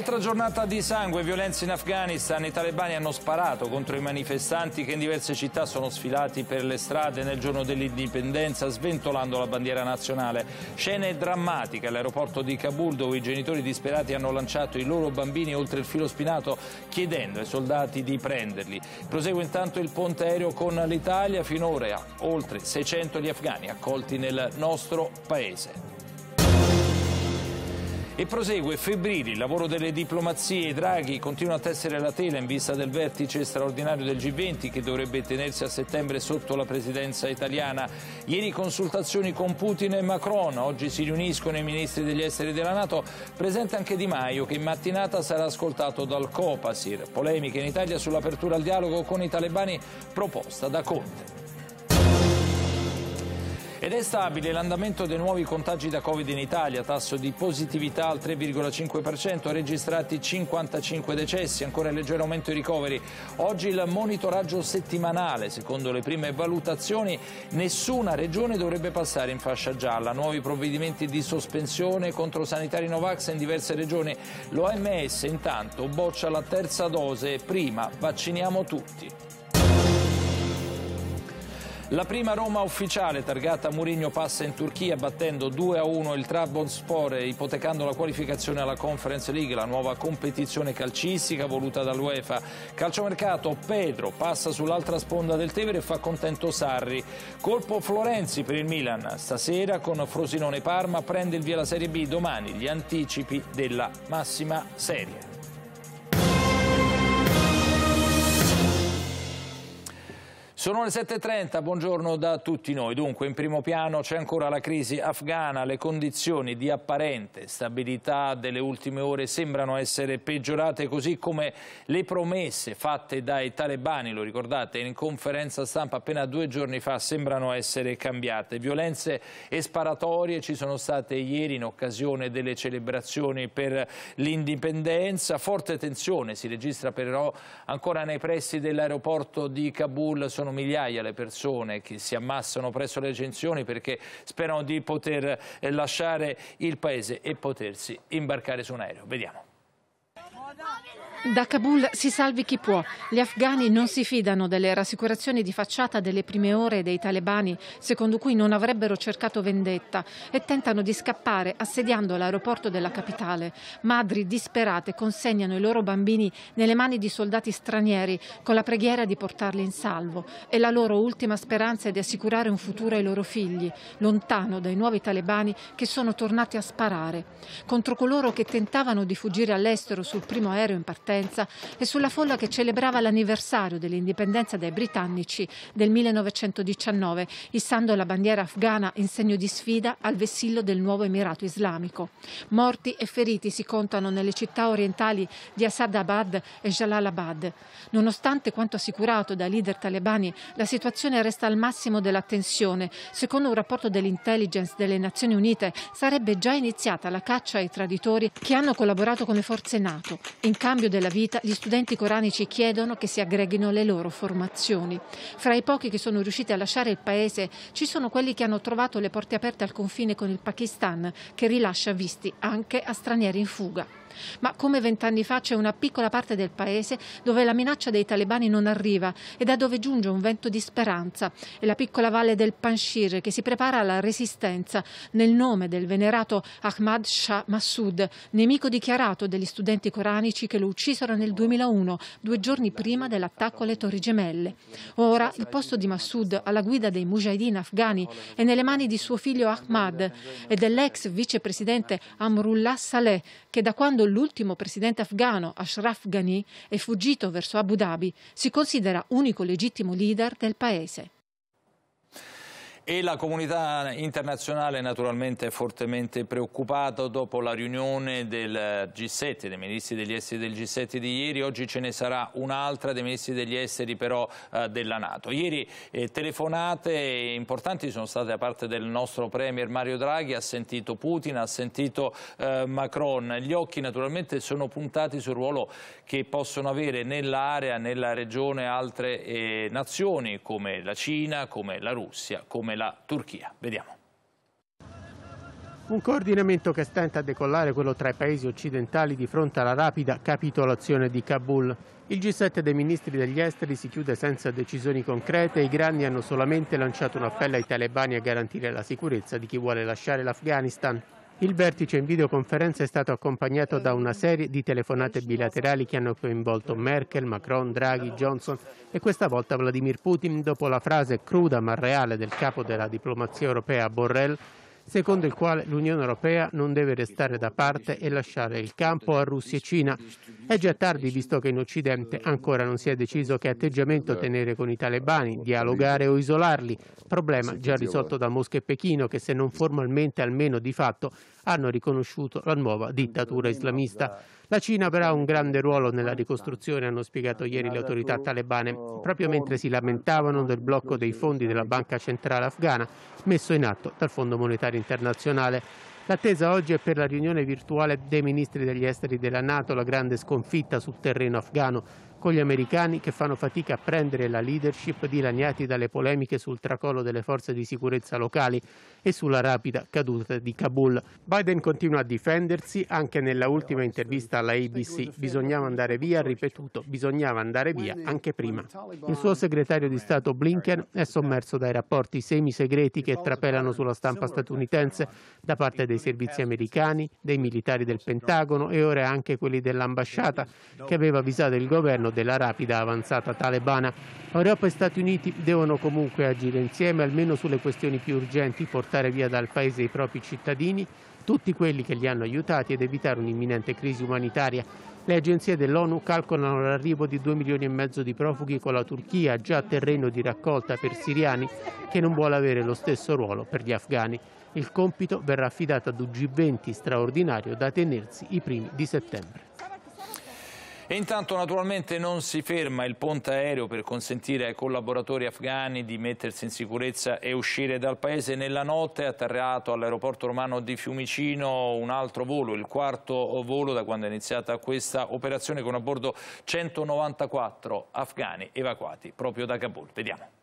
Altra giornata di sangue e violenza in Afghanistan. I talebani hanno sparato contro i manifestanti che in diverse città sono sfilati per le strade nel giorno dell'indipendenza, sventolando la bandiera nazionale. Scene drammatiche all'aeroporto di Kabul, dove i genitori disperati hanno lanciato i loro bambini oltre il filo spinato, chiedendo ai soldati di prenderli. Prosegue intanto il ponte aereo con l'Italia, finora oltre 600 gli afghani accolti nel nostro paese. E prosegue febbrili il lavoro delle diplomazie. Draghi continua a tessere la tela in vista del vertice straordinario del G20 che dovrebbe tenersi a settembre sotto la presidenza italiana. Ieri consultazioni con Putin e Macron, oggi si riuniscono i ministri degli esteri della Nato, presente anche Di Maio che in mattinata sarà ascoltato dal Copasir. Polemiche in Italia sull'apertura al dialogo con i talebani proposta da Conte. Ed è stabile l'andamento dei nuovi contagi da Covid in Italia, tasso di positività al 3,5%, registrati 55 decessi, ancora leggero aumento i ricoveri. Oggi il monitoraggio settimanale, secondo le prime valutazioni, nessuna regione dovrebbe passare in fascia gialla. Nuovi provvedimenti di sospensione contro sanitari Novax in diverse regioni. L'OMS intanto boccia la terza dose, prima vacciniamo tutti. La prima Roma ufficiale targata a Murigno passa in Turchia battendo 2-1 il Trabzonspor e ipotecando la qualificazione alla Conference League, la nuova competizione calcistica voluta dall'UEFA. Calciomercato Pedro passa sull'altra sponda del Tevere e fa contento Sarri. Colpo Florenzi per il Milan. Stasera con Frosinone Parma prende il via la Serie B, domani gli anticipi della massima serie. Sono le 7.30, buongiorno da tutti noi. Dunque, in primo piano c'è ancora la crisi afghana, le condizioni di apparente stabilità delle ultime ore sembrano essere peggiorate, così come le promesse fatte dai talebani, lo ricordate, in conferenza stampa appena due giorni fa sembrano essere cambiate. Violenze e sparatorie ci sono state ieri in occasione delle celebrazioni per l'indipendenza, forte tensione si registra però ancora nei pressi dell'aeroporto di Kabul, sono sono migliaia le persone che si ammassano presso le recinzioni perché sperano di poter eh, lasciare il paese e potersi imbarcare su un aereo. Vediamo. Da Kabul si salvi chi può. Gli afghani non si fidano delle rassicurazioni di facciata delle prime ore dei talebani, secondo cui non avrebbero cercato vendetta, e tentano di scappare assediando l'aeroporto della capitale. Madri disperate consegnano i loro bambini nelle mani di soldati stranieri con la preghiera di portarli in salvo. E la loro ultima speranza è di assicurare un futuro ai loro figli, lontano dai nuovi talebani che sono tornati a sparare. Contro coloro che tentavano di fuggire all'estero sul primo ultimo aereo in partenza e sulla folla che celebrava l'anniversario dell'indipendenza dai britannici del 1919, issando la bandiera afghana in segno di sfida al vessillo del nuovo Emirato Islamico. Morti e feriti si contano nelle città orientali di Asadabad e Jalalabad. Nonostante quanto assicurato dai leader talebani, la situazione resta al massimo della tensione. Secondo un rapporto dell'intelligence delle Nazioni Unite, sarebbe già iniziata la caccia ai traditori che hanno collaborato con le forze NATO. In cambio della vita, gli studenti coranici chiedono che si aggreghino le loro formazioni. Fra i pochi che sono riusciti a lasciare il paese ci sono quelli che hanno trovato le porte aperte al confine con il Pakistan, che rilascia visti anche a stranieri in fuga. Ma come vent'anni fa c'è una piccola parte del paese dove la minaccia dei talebani non arriva e da dove giunge un vento di speranza. È la piccola valle del Panshir che si prepara alla resistenza nel nome del venerato Ahmad Shah Massoud, nemico dichiarato degli studenti coranici che lo uccisero nel 2001, due giorni prima dell'attacco alle Torri Gemelle. Ora il posto di Massoud alla guida dei mujahideen afghani è nelle mani di suo figlio Ahmad e dell'ex vicepresidente Amrullah Saleh che da quando quando l'ultimo presidente afgano Ashraf Ghani è fuggito verso Abu Dhabi, si considera unico legittimo leader del paese. E la comunità internazionale naturalmente è fortemente preoccupata dopo la riunione del G7, dei ministri degli esteri del G7 di ieri, oggi ce ne sarà un'altra dei ministri degli esteri però eh, della Nato. Ieri eh, telefonate importanti sono state da parte del nostro Premier Mario Draghi, ha sentito Putin, ha sentito eh, Macron, gli occhi naturalmente sono puntati sul ruolo che possono avere nell'area, nella regione altre eh, nazioni come la Cina, come la Russia, come la la Turchia. Vediamo. Un coordinamento che stenta a decollare quello tra i paesi occidentali di fronte alla rapida capitolazione di Kabul. Il G7 dei ministri degli esteri si chiude senza decisioni concrete e i grandi hanno solamente lanciato un appello ai talebani a garantire la sicurezza di chi vuole lasciare l'Afghanistan. Il vertice in videoconferenza è stato accompagnato da una serie di telefonate bilaterali che hanno coinvolto Merkel, Macron, Draghi, Johnson e questa volta Vladimir Putin dopo la frase cruda ma reale del capo della diplomazia europea Borrell secondo il quale l'Unione Europea non deve restare da parte e lasciare il campo a Russia e Cina. È già tardi visto che in Occidente ancora non si è deciso che atteggiamento tenere con i talebani, dialogare o isolarli, problema già risolto da Mosca e Pechino che se non formalmente almeno di fatto hanno riconosciuto la nuova dittatura islamista. La Cina avrà un grande ruolo nella ricostruzione, hanno spiegato ieri le autorità talebane, proprio mentre si lamentavano del blocco dei fondi della Banca Centrale Afghana messo in atto dal Fondo Monetario Internazionale. L'attesa oggi è per la riunione virtuale dei ministri degli esteri della Nato, la grande sconfitta sul terreno afghano con gli americani che fanno fatica a prendere la leadership dilaniati dalle polemiche sul tracollo delle forze di sicurezza locali e sulla rapida caduta di Kabul. Biden continua a difendersi anche nella ultima intervista alla ABC. Bisognava andare via, ha ripetuto, bisognava andare via anche prima. Il suo segretario di Stato Blinken è sommerso dai rapporti semisegreti che trapelano sulla stampa statunitense da parte dei servizi americani, dei militari del Pentagono e ora anche quelli dell'ambasciata che aveva avvisato il governo controllo della rapida avanzata talebana. Europa e Stati Uniti devono comunque agire insieme, almeno sulle questioni più urgenti, portare via dal paese i propri cittadini, tutti quelli che li hanno aiutati ed evitare un'imminente crisi umanitaria. Le agenzie dell'ONU calcolano l'arrivo di 2 milioni e mezzo di profughi con la Turchia, già terreno di raccolta per siriani, che non vuole avere lo stesso ruolo per gli afghani. Il compito verrà affidato ad un G20 straordinario da tenersi i primi di settembre. E intanto naturalmente non si ferma il ponte aereo per consentire ai collaboratori afghani di mettersi in sicurezza e uscire dal paese. Nella notte è atterrato all'aeroporto romano di Fiumicino un altro volo, il quarto volo da quando è iniziata questa operazione con a bordo 194 afghani evacuati proprio da Kabul. Vediamo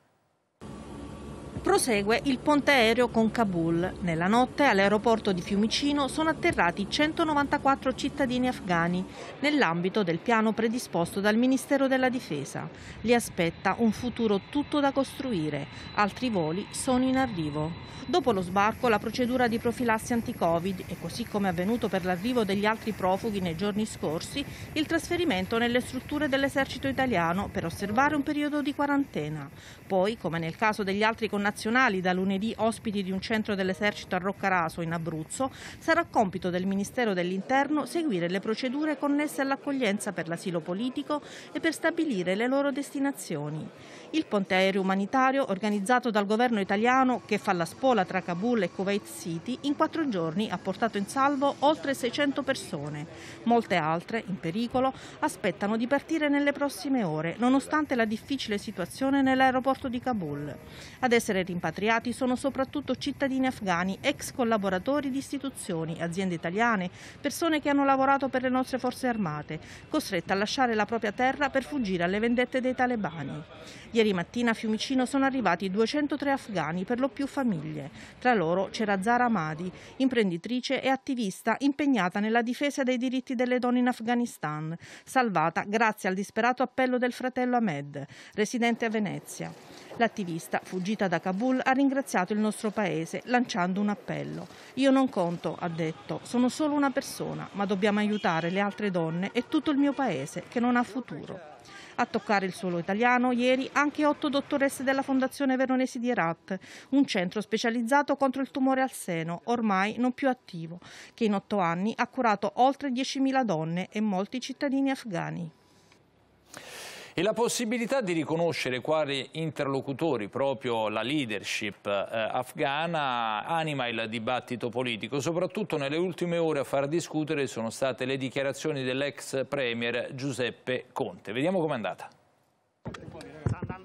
prosegue il ponte aereo con Kabul. Nella notte all'aeroporto di Fiumicino sono atterrati 194 cittadini afghani nell'ambito del piano predisposto dal Ministero della Difesa. Li aspetta un futuro tutto da costruire, altri voli sono in arrivo. Dopo lo sbarco la procedura di profilassi anti-Covid e così come è avvenuto per l'arrivo degli altri profughi nei giorni scorsi, il trasferimento nelle strutture dell'esercito italiano per osservare un periodo di quarantena. Poi, come nel caso degli altri connazionali, internazionali, da lunedì ospiti di un centro dell'esercito a Roccaraso in Abruzzo, sarà compito del Ministero dell'Interno seguire le procedure connesse all'accoglienza per l'asilo politico e per stabilire le loro destinazioni. Il ponte aereo umanitario, organizzato dal governo italiano che fa la spola tra Kabul e Kuwait City, in quattro giorni ha portato in salvo oltre 600 persone. Molte altre, in pericolo, aspettano di partire nelle prossime ore, nonostante la difficile situazione nell'aeroporto di Kabul. Ad essere rimpatriati sono soprattutto cittadini afghani, ex collaboratori di istituzioni, aziende italiane, persone che hanno lavorato per le nostre forze armate, costrette a lasciare la propria terra per fuggire alle vendette dei talebani. Ieri mattina a Fiumicino sono arrivati 203 afghani, per lo più famiglie. Tra loro c'era Zara Amadi, imprenditrice e attivista impegnata nella difesa dei diritti delle donne in Afghanistan, salvata grazie al disperato appello del fratello Ahmed, residente a Venezia. L'attivista, fuggita da Kabul, ha ringraziato il nostro paese lanciando un appello. Io non conto, ha detto, sono solo una persona, ma dobbiamo aiutare le altre donne e tutto il mio paese che non ha futuro. A toccare il suolo italiano ieri anche otto dottoresse della Fondazione Veronesi di Herat, un centro specializzato contro il tumore al seno, ormai non più attivo, che in otto anni ha curato oltre 10.000 donne e molti cittadini afghani e la possibilità di riconoscere quali interlocutori proprio la leadership eh, afghana anima il dibattito politico. Soprattutto nelle ultime ore a far discutere sono state le dichiarazioni dell'ex premier Giuseppe Conte. Vediamo com'è andata.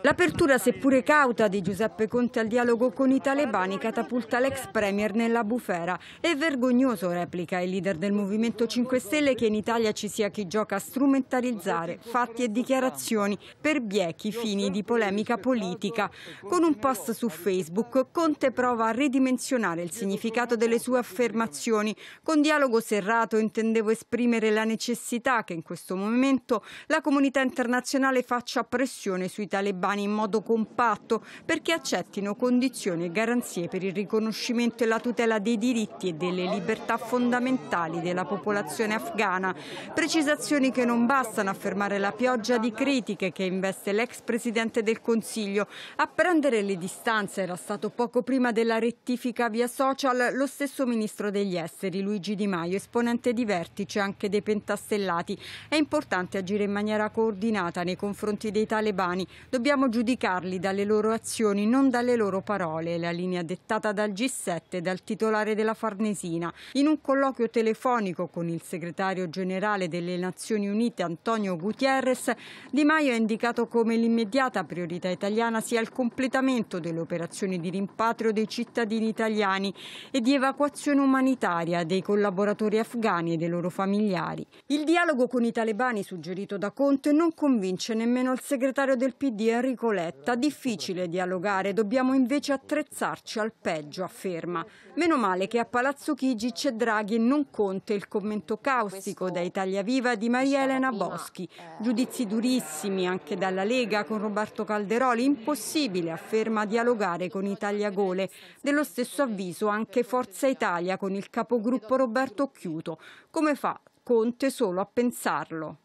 L'apertura, seppure cauta, di Giuseppe Conte al dialogo con i talebani catapulta l'ex premier nella bufera. È vergognoso, replica il leader del Movimento 5 Stelle, che in Italia ci sia chi gioca a strumentalizzare fatti e dichiarazioni per biechi fini di polemica politica. Con un post su Facebook, Conte prova a ridimensionare il significato delle sue affermazioni. Con dialogo serrato intendevo esprimere la necessità che in questo momento la comunità internazionale faccia pressione sui talebani italiani in modo compatto perché accettino condizioni e garanzie per il riconoscimento e la tutela dei diritti e delle libertà fondamentali della popolazione afghana. Precisazioni che non bastano a fermare la pioggia di critiche che investe l'ex presidente del Consiglio. A prendere le distanze era stato poco prima della rettifica via social lo stesso ministro degli esteri Luigi Di Maio, esponente di vertice anche dei pentastellati. È importante agire in maniera coordinata nei confronti dei talebani. Dobbiamo Dobbiamo giudicarli dalle loro azioni, non dalle loro parole, la linea dettata dal G7 e dal titolare della Farnesina. In un colloquio telefonico con il segretario generale delle Nazioni Unite Antonio Gutierrez, Di Maio ha indicato come l'immediata priorità italiana sia il completamento delle operazioni di rimpatrio dei cittadini italiani e di evacuazione umanitaria dei collaboratori afghani e dei loro familiari. Il dialogo con i talebani suggerito da Conte non convince nemmeno il segretario del PD Enrico Ricoletta, difficile dialogare, dobbiamo invece attrezzarci al peggio, afferma. Meno male che a Palazzo Chigi c'è Draghi e non Conte il commento caustico da Italia Viva di Maria Elena Boschi. Giudizi durissimi anche dalla Lega con Roberto Calderoli, impossibile, afferma, dialogare con Italia Gole. Dello stesso avviso anche Forza Italia con il capogruppo Roberto Occhiuto. Come fa Conte solo a pensarlo?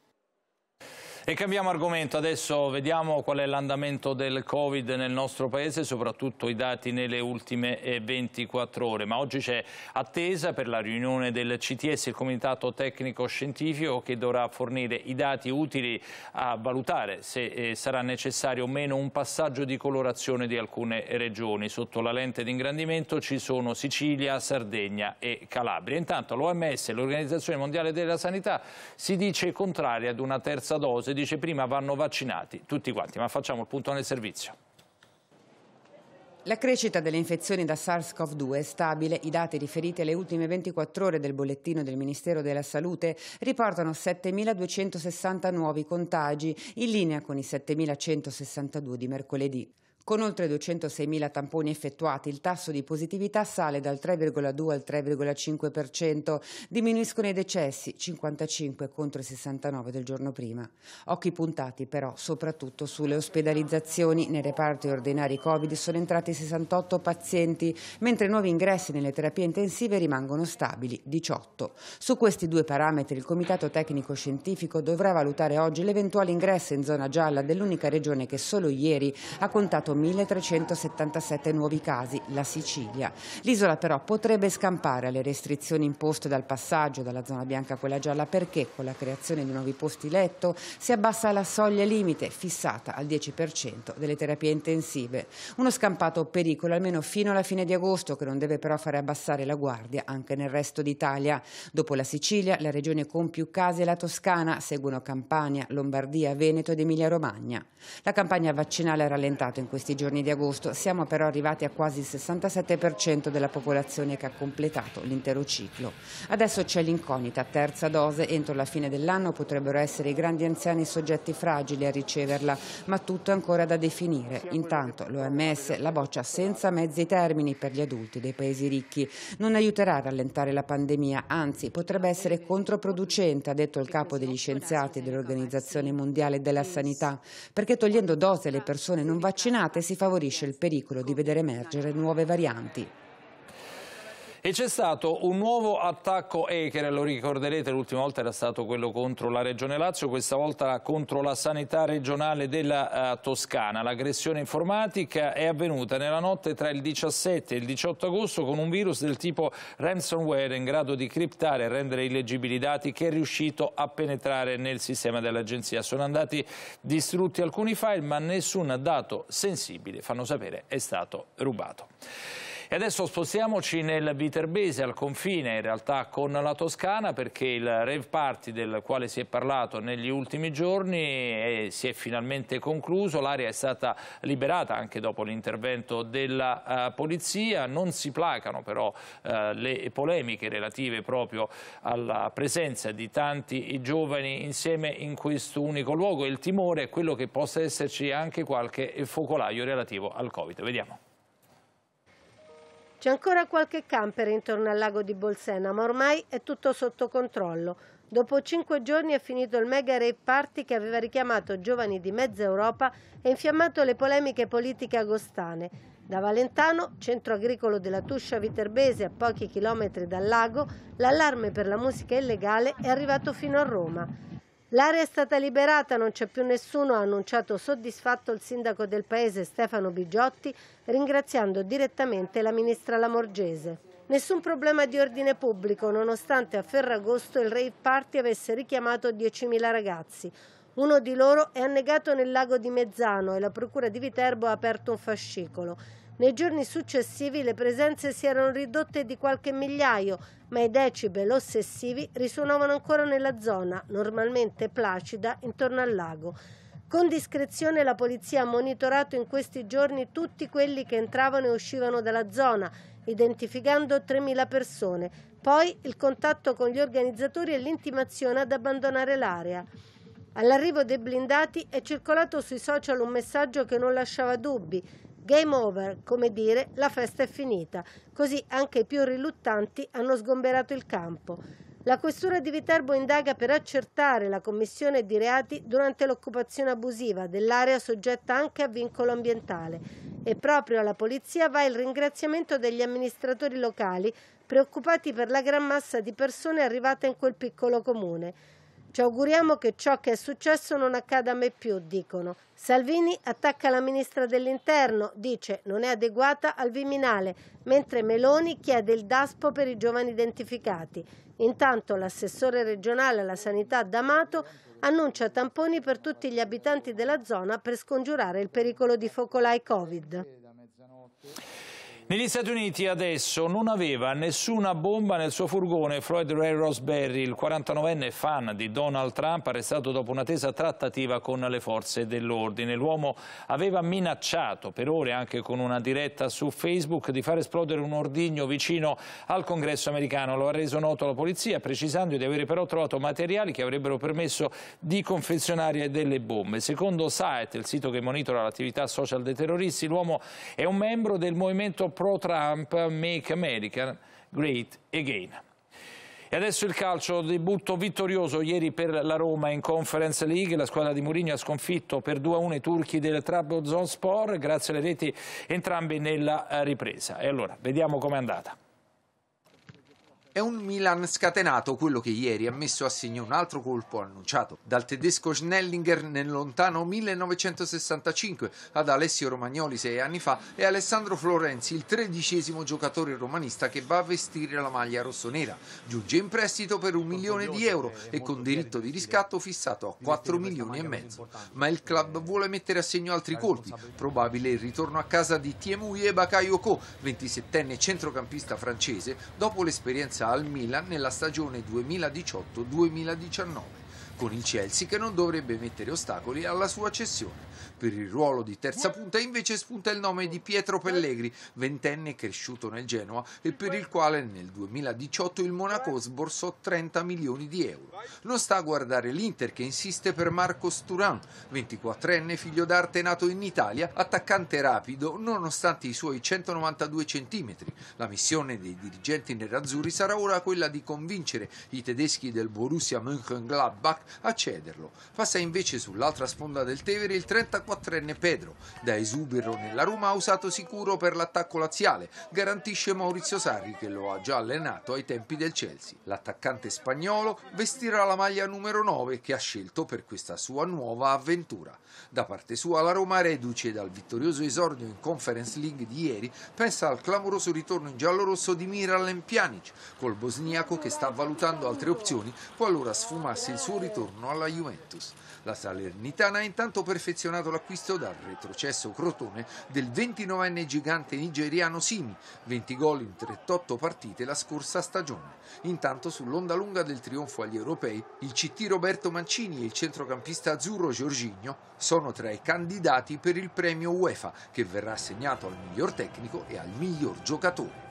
E cambiamo argomento, adesso vediamo qual è l'andamento del Covid nel nostro paese, soprattutto i dati nelle ultime 24 eh, ore, ma oggi c'è attesa per la riunione del CTS, il Comitato Tecnico Scientifico, che dovrà fornire i dati utili a valutare se eh, sarà necessario o meno un passaggio di colorazione di alcune regioni. Sotto la lente d'ingrandimento ci sono Sicilia, Sardegna e Calabria. Intanto l'OMS, l'Organizzazione Mondiale della Sanità, si dice contraria ad una terza dose dice prima, vanno vaccinati tutti quanti, ma facciamo il punto nel servizio. La crescita delle infezioni da SARS-CoV-2 è stabile. I dati riferiti alle ultime 24 ore del bollettino del Ministero della Salute riportano 7.260 nuovi contagi, in linea con i 7.162 di mercoledì. Con oltre 206.000 tamponi effettuati, il tasso di positività sale dal 3,2 al 3,5%. Diminuiscono i decessi, 55 contro i 69 del giorno prima. Occhi puntati però soprattutto sulle ospedalizzazioni. Nei reparti ordinari Covid sono entrati 68 pazienti, mentre nuovi ingressi nelle terapie intensive rimangono stabili, 18. Su questi due parametri il Comitato Tecnico Scientifico dovrà valutare oggi l'eventuale ingresso in zona gialla dell'unica regione che solo ieri ha contato 1.377 nuovi casi, la Sicilia. L'isola però potrebbe scampare alle restrizioni imposte dal passaggio dalla zona bianca a quella gialla perché con la creazione di nuovi posti letto si abbassa la soglia limite fissata al 10% delle terapie intensive. Uno scampato pericolo almeno fino alla fine di agosto che non deve però fare abbassare la guardia anche nel resto d'Italia. Dopo la Sicilia, la regione con più casi è la Toscana, seguono Campania, Lombardia, Veneto ed Emilia-Romagna. La campagna vaccinale ha rallentato in questi questi giorni di agosto, siamo però arrivati a quasi il 67% della popolazione che ha completato l'intero ciclo. Adesso c'è l'incognita, terza dose, entro la fine dell'anno potrebbero essere i grandi anziani soggetti fragili a riceverla, ma tutto è ancora da definire. Intanto l'OMS la boccia senza mezzi termini per gli adulti dei paesi ricchi. Non aiuterà a rallentare la pandemia, anzi potrebbe essere controproducente, ha detto il capo degli scienziati dell'Organizzazione Mondiale della Sanità, perché togliendo dose alle persone non vaccinate si favorisce il pericolo di vedere emergere nuove varianti. E c'è stato un nuovo attacco hacker, lo ricorderete, l'ultima volta era stato quello contro la Regione Lazio, questa volta contro la sanità regionale della uh, Toscana. L'aggressione informatica è avvenuta nella notte tra il 17 e il 18 agosto con un virus del tipo ransomware in grado di criptare e rendere illegibili i dati che è riuscito a penetrare nel sistema dell'agenzia. Sono andati distrutti alcuni file ma nessun dato sensibile, fanno sapere, è stato rubato. E adesso spostiamoci nel Viterbese, al confine in realtà con la Toscana, perché il rave party del quale si è parlato negli ultimi giorni eh, si è finalmente concluso, l'area è stata liberata anche dopo l'intervento della eh, polizia, non si placano però eh, le polemiche relative proprio alla presenza di tanti giovani insieme in questo unico luogo e il timore è quello che possa esserci anche qualche focolaio relativo al Covid. Vediamo. C'è ancora qualche camper intorno al lago di Bolsena, ma ormai è tutto sotto controllo. Dopo cinque giorni è finito il mega rave party che aveva richiamato giovani di mezza Europa e infiammato le polemiche politiche agostane. Da Valentano, centro agricolo della Tuscia Viterbese a pochi chilometri dal lago, l'allarme per la musica illegale è arrivato fino a Roma. L'area è stata liberata, non c'è più nessuno, ha annunciato soddisfatto il sindaco del paese Stefano Bigiotti, ringraziando direttamente la ministra Lamorgese. Nessun problema di ordine pubblico, nonostante a Ferragosto il rave party avesse richiamato 10.000 ragazzi. Uno di loro è annegato nel lago di Mezzano e la procura di Viterbo ha aperto un fascicolo. Nei giorni successivi le presenze si erano ridotte di qualche migliaio, ma i decibel ossessivi risuonavano ancora nella zona, normalmente placida, intorno al lago. Con discrezione la polizia ha monitorato in questi giorni tutti quelli che entravano e uscivano dalla zona, identificando 3.000 persone. Poi il contatto con gli organizzatori e l'intimazione ad abbandonare l'area. All'arrivo dei blindati è circolato sui social un messaggio che non lasciava dubbi. Game over, come dire, la festa è finita. Così anche i più riluttanti hanno sgomberato il campo. La questura di Viterbo indaga per accertare la commissione di reati durante l'occupazione abusiva dell'area soggetta anche a vincolo ambientale e proprio alla polizia va il ringraziamento degli amministratori locali preoccupati per la gran massa di persone arrivate in quel piccolo comune. Ci auguriamo che ciò che è successo non accada mai più, dicono. Salvini attacca la ministra dell'Interno, dice non è adeguata al Viminale, mentre Meloni chiede il DASPO per i giovani identificati. Intanto l'assessore regionale alla sanità D'Amato annuncia tamponi per tutti gli abitanti della zona per scongiurare il pericolo di focolai Covid. Negli Stati Uniti adesso non aveva nessuna bomba nel suo furgone Floyd Ray Roseberry, il 49enne fan di Donald Trump, arrestato dopo un'attesa trattativa con le forze dell'ordine. L'uomo aveva minacciato per ore, anche con una diretta su Facebook, di far esplodere un ordigno vicino al congresso americano. Lo ha reso noto alla polizia, precisando di avere però trovato materiali che avrebbero permesso di confezionare delle bombe. Secondo SAET, il sito che monitora l'attività social dei terroristi, l'uomo è un membro del movimento pro-Trump Make America Great Again. E adesso il calcio, debutto vittorioso ieri per la Roma in Conference League, la squadra di Mourinho ha sconfitto per 2-1 i turchi del Trabzonspor grazie alle reti entrambi nella ripresa. E allora, vediamo com'è andata. È un Milan scatenato quello che ieri ha messo a segno un altro colpo annunciato dal tedesco Schnellinger nel lontano 1965 ad Alessio Romagnoli sei anni fa e Alessandro Florenzi, il tredicesimo giocatore romanista che va a vestire la maglia rossonera. Giunge in prestito per un milione di euro eh, e con diritto di riscatto fissato a 4 milioni e mezzo. Ma il club vuole mettere a segno altri colpi, probabile il ritorno a casa di Tiemuye Bakayoko, 27enne centrocampista francese, dopo l'esperienza al Milan nella stagione 2018-2019, con il Chelsea che non dovrebbe mettere ostacoli alla sua cessione. Per il ruolo di terza punta invece spunta il nome di Pietro Pellegri, ventenne cresciuto nel Genoa e per il quale nel 2018 il Monaco sborsò 30 milioni di euro. Non sta a guardare l'Inter che insiste per Marco Sturan, 24enne figlio d'arte nato in Italia, attaccante rapido nonostante i suoi 192 centimetri. La missione dei dirigenti nerazzurri sarà ora quella di convincere i tedeschi del Borussia Mönchengladbach a cederlo. Passa invece sull'altra sponda del Tevere il 34 44enne Pedro, da esubero nella Roma, ha usato sicuro per l'attacco laziale, garantisce Maurizio Sarri che lo ha già allenato ai tempi del Chelsea. L'attaccante spagnolo vestirà la maglia numero 9 che ha scelto per questa sua nuova avventura. Da parte sua la Roma, reduce dal vittorioso esordio in Conference League di ieri, pensa al clamoroso ritorno in giallorosso di Miralem Pjanic, col bosniaco che sta valutando altre opzioni, qualora sfumasse il suo ritorno alla Juventus. La Salernitana ha intanto perfezionato la l'acquisto dal retrocesso Crotone del 29enne gigante nigeriano Simi, 20 gol in 38 partite la scorsa stagione. Intanto sull'onda lunga del trionfo agli europei, il CT Roberto Mancini e il centrocampista azzurro Giorginio sono tra i candidati per il premio UEFA che verrà assegnato al miglior tecnico e al miglior giocatore.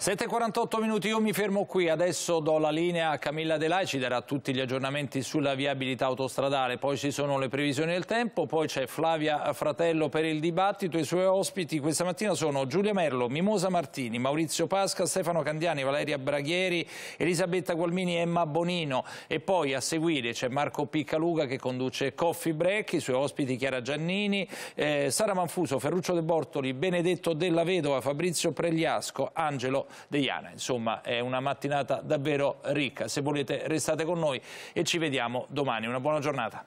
7.48 minuti, io mi fermo qui, adesso do la linea a Camilla Delai, ci darà tutti gli aggiornamenti sulla viabilità autostradale, poi ci sono le previsioni del tempo, poi c'è Flavia Fratello per il dibattito, i suoi ospiti questa mattina sono Giulia Merlo, Mimosa Martini, Maurizio Pasca, Stefano Candiani, Valeria Braghieri, Elisabetta Gualmini e Emma Bonino e poi a seguire c'è Marco Piccaluga che conduce Coffee Break, i suoi ospiti Chiara Giannini, eh, Sara Manfuso, Ferruccio De Bortoli, Benedetto Della Vedova, Fabrizio Pregliasco, Angelo Deiana. Insomma è una mattinata davvero ricca. Se volete restate con noi e ci vediamo domani. Una buona giornata.